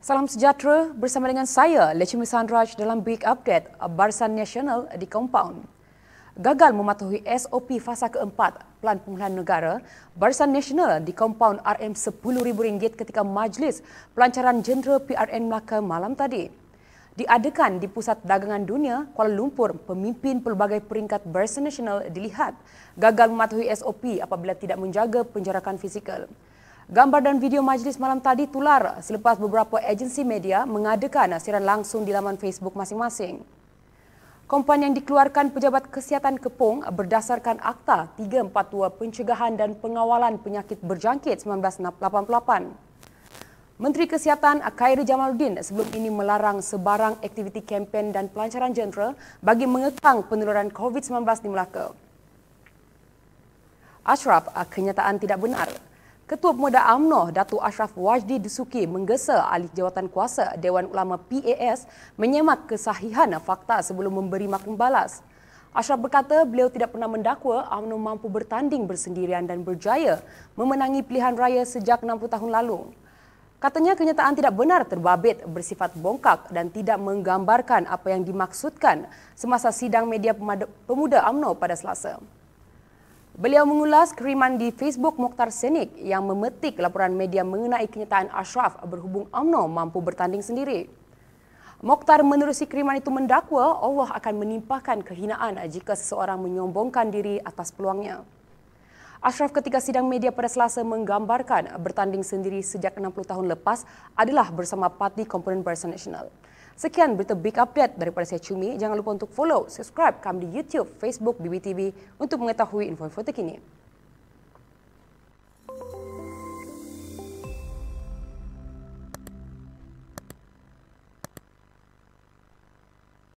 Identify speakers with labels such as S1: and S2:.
S1: Salam sejahtera bersama dengan saya Lechimi Sandraj dalam Big Update Barisan Nasional di Compound. Gagal mematuhi SOP fasa keempat Pelan Pemulihan Negara, Barisan Nasional di Compound RM10,000 ketika Majlis Pelancaran Jenderal PRN Melaka malam tadi. Diadakan di Pusat Dagangan Dunia, Kuala Lumpur, pemimpin pelbagai peringkat Barisan Nasional dilihat gagal mematuhi SOP apabila tidak menjaga penjarakan fizikal. Gambar dan video majlis malam tadi tular selepas beberapa agensi media mengadakan siaran langsung di laman Facebook masing-masing. Kompan yang dikeluarkan Pejabat Kesihatan Kepung berdasarkan Akta 342 Pencegahan dan Pengawalan Penyakit Berjangkit 1988. Menteri Kesihatan Khairi Jamaluddin sebelum ini melarang sebarang aktiviti kempen dan pelancaran jentera bagi mengekang penularan COVID-19 di Melaka. Ashraf, kenyataan tidak benar. Ketua Pemuda Amno Datu Ashraf Wajdi Dusuki menggesa ahli jawatan kuasa Dewan Ulama PAS menyemak kesahihan fakta sebelum memberi maklum balas. Ashraf berkata beliau tidak pernah mendakwa Amno mampu bertanding bersendirian dan berjaya memenangi pilihan raya sejak 60 tahun lalu. Katanya kenyataan tidak benar terbabit bersifat bongkak dan tidak menggambarkan apa yang dimaksudkan semasa sidang media pemuda Amno pada Selasa. Beliau mengulas keriman di Facebook Mokhtar Senik yang memetik laporan media mengenai kenyataan Ashraf berhubung UMNO mampu bertanding sendiri. Mokhtar menerusi keriman itu mendakwa Allah akan menimpahkan kehinaan jika seseorang menyombongkan diri atas peluangnya. Ashraf ketika sidang media pada selasa menggambarkan bertanding sendiri sejak 60 tahun lepas adalah bersama parti komponen Barisan Nasional. Sekian berita big update daripada saya Cumi. Jangan lupa untuk follow, subscribe kami di YouTube, Facebook, BBTV untuk mengetahui info-info terkini.